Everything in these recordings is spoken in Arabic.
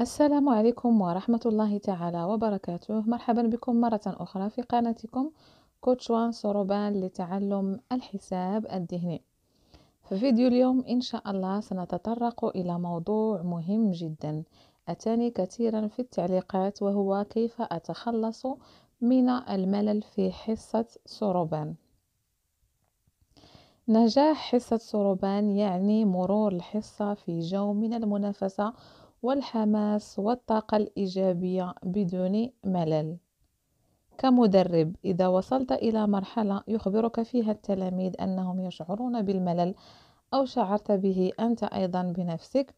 السلام عليكم ورحمة الله تعالى وبركاته مرحبا بكم مرة أخرى في قناتكم كوتشوان سوروبان لتعلم الحساب الذهني في فيديو اليوم إن شاء الله سنتطرق إلى موضوع مهم جدا أتاني كثيرا في التعليقات وهو كيف أتخلص من الملل في حصة سوروبان نجاح حصة سوروبان يعني مرور الحصة في جو من المنافسة والحماس والطاقة الإيجابية بدون ملل كمدرب إذا وصلت إلى مرحلة يخبرك فيها التلاميذ أنهم يشعرون بالملل أو شعرت به أنت أيضا بنفسك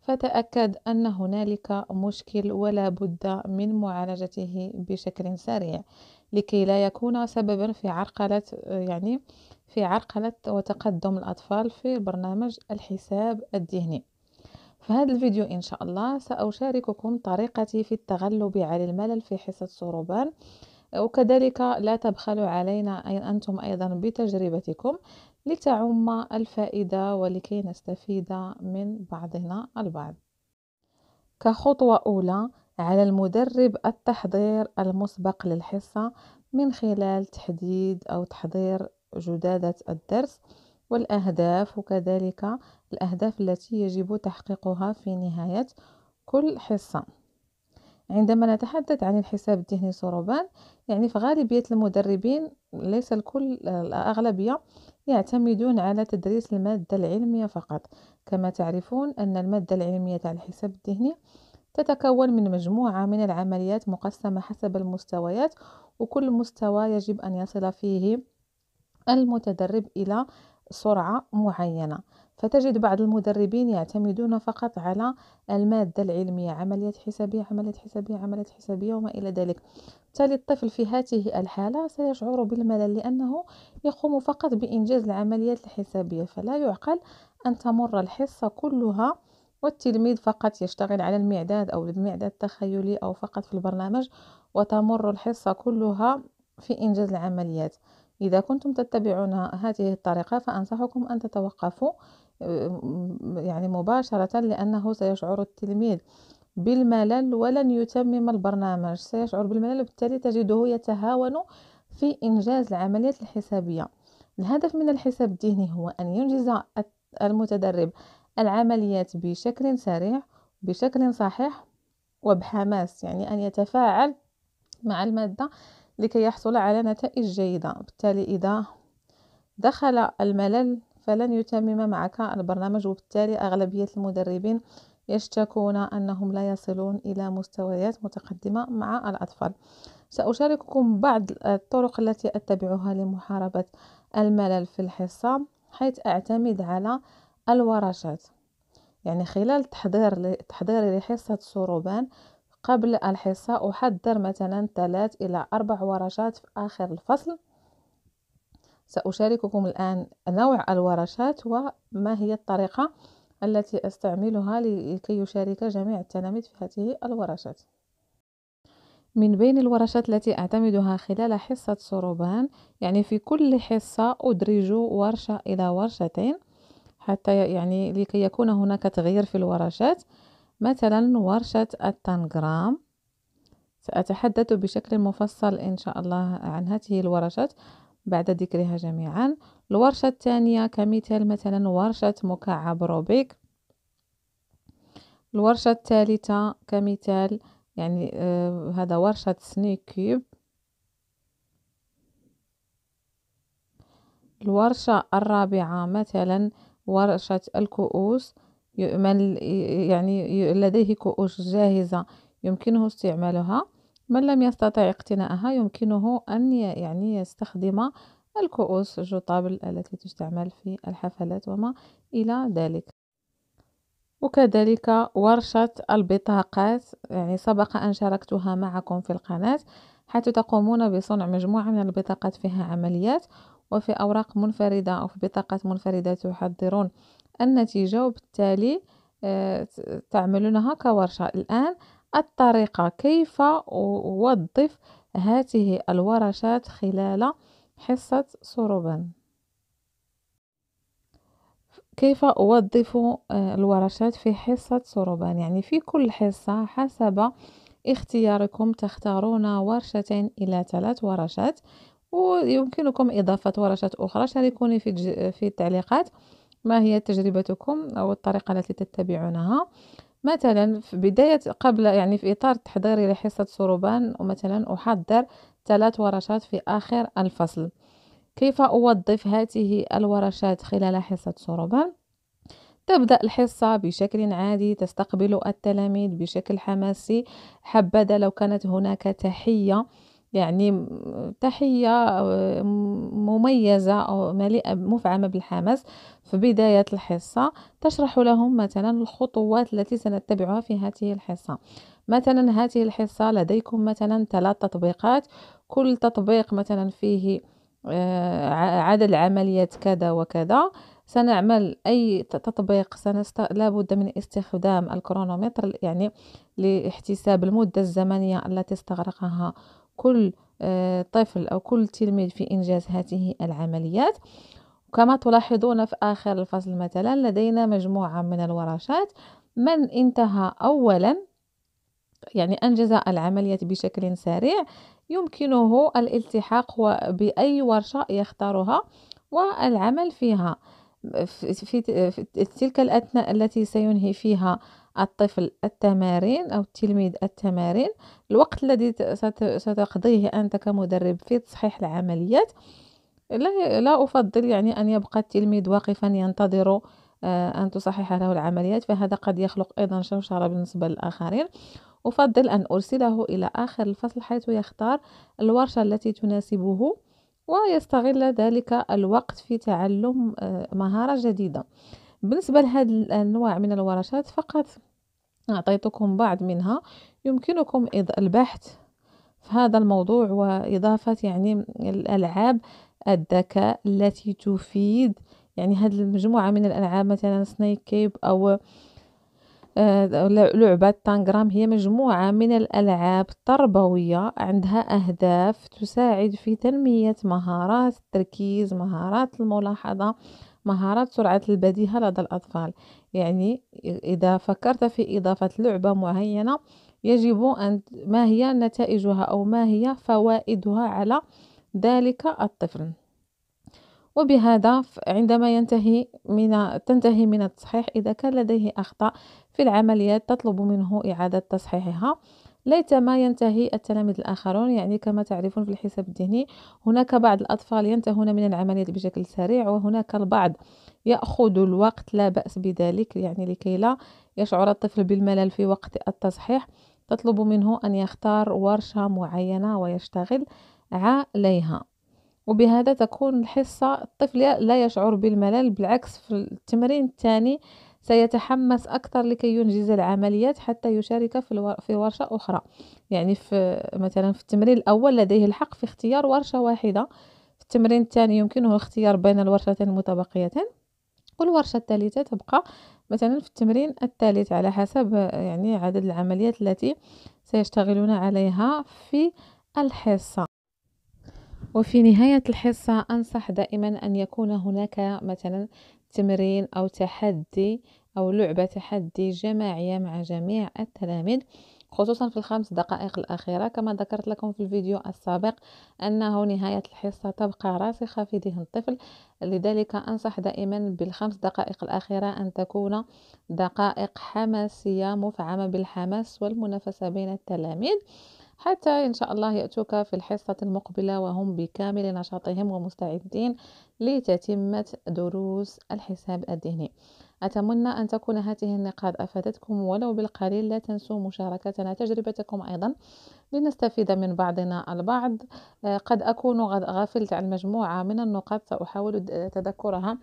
فتأكد أن هنالك مشكل ولا بد من معالجته بشكل سريع لكي لا يكون سببا في عرقلة يعني في عرقلة وتقدم الأطفال في برنامج الحساب الذهني في هذا الفيديو إن شاء الله سأشارككم طريقتي في التغلب على الملل في حصة صروبان وكذلك لا تبخلوا علينا أنتم أيضا بتجربتكم لتعم الفائدة ولكي نستفيد من بعضنا البعض كخطوة أولى على المدرب التحضير المسبق للحصة من خلال تحديد أو تحضير جدادة الدرس والأهداف وكذلك الأهداف التي يجب تحقيقها في نهاية كل حصة عندما نتحدث عن الحساب الذهني صوروبان يعني في غالبية المدربين ليس الكل الأغلبية يعتمدون على تدريس المادة العلمية فقط كما تعرفون أن المادة العلمية تاع الحساب الذهني تتكون من مجموعة من العمليات مقسمة حسب المستويات وكل مستوى يجب أن يصل فيه المتدرب إلى سرعة معينة فتجد بعض المدربين يعتمدون فقط على المادة العلمية عملية حسابية عملية حسابية عملية حسابية وما إلى ذلك بالتالي الطفل في هذه الحالة سيشعر بالملل لأنه يقوم فقط بإنجاز العمليات الحسابية فلا يعقل أن تمر الحصة كلها والتلميذ فقط يشتغل على المعداد أو المعداد التخيلي أو فقط في البرنامج وتمر الحصة كلها في إنجاز العمليات إذا كنتم تتبعون هذه الطريقة فأنصحكم أن تتوقفوا آه، يعني مباشرة لأنه سيشعر التلميذ بالملل ولن يتمم البرنامج سيشعر بالملل وبالتالي تجده يتهاون في إنجاز العمليات الحسابية الهدف من الحساب الذهني هو أن ينجز المتدرب العمليات بشكل سريع بشكل صحيح وبحماس يعني أن يتفاعل مع المادة لكي يحصل على نتائج جيدة بالتالي إذا دخل الملل فلن يتمم معك البرنامج وبالتالي أغلبية المدربين يشتكون أنهم لا يصلون إلى مستويات متقدمة مع الأطفال سأشارككم بعض الطرق التي أتبعها لمحاربة الملل في الحصة حيث أعتمد على الورشات يعني خلال تحضير تحضيري لحصة سروبان قبل الحصة أحضر مثلا ثلاث إلى أربع ورشات في آخر الفصل سأشارككم الآن نوع الورشات وما هي الطريقة التي أستعملها لكي يشارك جميع التلاميذ في هذه الورشات من بين الورشات التي أعتمدها خلال حصة صروبان يعني في كل حصة أدرج ورشة إلى ورشتين حتى يعني لكي يكون هناك تغيير في الورشات مثلا ورشة التنغرام سأتحدث بشكل مفصل إن شاء الله عن هذه الورشات بعد ذكرها جميعا الورشة الثانية كمثال مثلا ورشة مكعب روبيك الورشة الثالثة كمثال يعني آه هذا ورشة سنيك كيوب الورشة الرابعة مثلا ورشة الكؤوس من يعني لديه كؤوس جاهزة يمكنه استعمالها من لم يستطع اقتناءها يمكنه أن يعني يستخدم الكؤوس الجطابل التي تستعمل في الحفلات وما إلى ذلك وكذلك ورشة البطاقات يعني سبق أن شاركتها معكم في القناة حيث تقومون بصنع مجموعة من البطاقات فيها عمليات وفي أوراق منفردة أو في بطاقات منفردة تحضرون النتيجة وبالتالي آه، تعملونها كورشة الآن الطريقة كيف أوظف هذه الورشات خلال حصة صروبان كيف أوظف آه، الورشات في حصة صروبان يعني في كل حصة حسب اختياركم تختارون ورشتين إلى ثلاث ورشات ويمكنكم إضافة ورشات أخرى شاركوني في, في التعليقات ما هي تجربتكم أو الطريقة التي تتبعونها مثلا في بداية قبل يعني في إطار تحضيري لحصة سروبان مثلا أحضر ثلاث ورشات في آخر الفصل كيف أوظف هذه الورشات خلال حصة سروبان؟ تبدأ الحصة بشكل عادي تستقبل التلاميذ بشكل حماسي حبذا لو كانت هناك تحية يعني تحية مميزة أو مليئة مفعمة بالحماس في بداية الحصة تشرح لهم مثلا الخطوات التي سنتبعها في هذه الحصة مثلا هذه الحصة لديكم مثلا ثلاث تطبيقات كل تطبيق مثلا فيه آه، عدد عمليات كذا وكذا سنعمل أي تطبيق سنست... لابد من استخدام الكرونومتر يعني لاحتساب المدة الزمنية التي استغرقها كل آه، طفل أو كل تلميذ في إنجاز هذه العمليات كما تلاحظون في آخر الفصل مثلا لدينا مجموعة من الورشات من انتهى أولا يعني أنجز العملية بشكل سريع يمكنه الالتحاق بأي ورشة يختارها والعمل فيها في تلك الأثناء التي سينهي فيها الطفل التمارين أو التلميذ التمارين الوقت الذي ستقضيه أنت كمدرب في تصحيح العمليات لا, أفضل يعني أن يبقى التلميذ واقفا ينتظر آه، أن تصحح له العمليات فهذا قد يخلق أيضا شوشرة بالنسبة للآخرين أفضل أن أرسله إلى آخر الفصل حيث يختار الورشة التي تناسبه ويستغل ذلك الوقت في تعلم آه، مهارة جديدة بالنسبة لهذا الأنواع من الورشات فقط أعطيتكم بعض منها يمكنكم البحث في هذا الموضوع وإضافة يعني الألعاب الذكاء التي تفيد يعني هذه المجموعة من الألعاب مثلا سنيك كيب أو آه، لعبة تانغرام هي مجموعة من الألعاب التربوية عندها أهداف تساعد في تنمية مهارات التركيز مهارات الملاحظة مهارات سرعة البديهة لدى الأطفال يعني إذا فكرت في إضافة لعبة معينة يجب أن ما هي نتائجها أو ما هي فوائدها على ذلك الطفل وبهذا عندما ينتهي من تنتهي من التصحيح إذا كان لديه أخطاء في العمليات تطلب منه إعادة تصحيحها ليت ما ينتهي التلاميذ الآخرون يعني كما تعرفون في الحساب الذهني هناك بعض الأطفال ينتهون من العمليات بشكل سريع وهناك البعض يأخذ الوقت لا بأس بذلك يعني لكي لا يشعر الطفل بالملل في وقت التصحيح تطلب منه أن يختار ورشة معينة ويشتغل عليها وبهذا تكون الحصة الطفل لا يشعر بالملل بالعكس في التمرين الثاني سيتحمس أكثر لكي ينجز العمليات حتى يشارك في, في ورشة أخرى يعني في مثلا في التمرين الأول لديه الحق في اختيار ورشة واحدة في التمرين الثاني يمكنه الاختيار بين الورشتين المتبقيتين والورشة الثالثة تبقى مثلا في التمرين الثالث على حسب يعني عدد العمليات التي سيشتغلون عليها في الحصة وفي نهاية الحصة أنصح دائما أن يكون هناك مثلا تمرين أو تحدي أو لعبة تحدي جماعية مع جميع التلاميذ خصوصا في الخمس دقائق الأخيرة كما ذكرت لكم في الفيديو السابق أنه نهاية الحصة تبقى راسخة في ذهن الطفل لذلك أنصح دائما بالخمس دقائق الأخيرة أن تكون دقائق حماسية مفعمة بالحماس والمنافسة بين التلاميذ حتى إن شاء الله يأتوك في الحصة المقبلة وهم بكامل نشاطهم ومستعدين لتتمة دروس الحساب الذهني أتمنى أن تكون هذه النقاط أفادتكم ولو بالقليل لا تنسوا مشاركتنا تجربتكم أيضا لنستفيد من بعضنا البعض قد أكون غفلت عن مجموعة من النقاط سأحاول تذكرها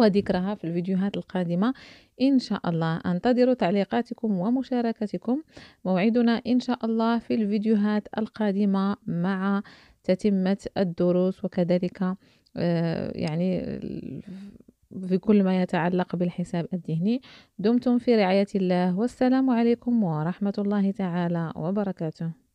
وذكرها في الفيديوهات القادمة إن شاء الله أنتظر تعليقاتكم ومشاركتكم موعدنا إن شاء الله في الفيديوهات القادمة مع تتمة الدروس وكذلك آه، يعني في كل ما يتعلق بالحساب الذهني دمتم في رعاية الله والسلام عليكم ورحمة الله تعالى وبركاته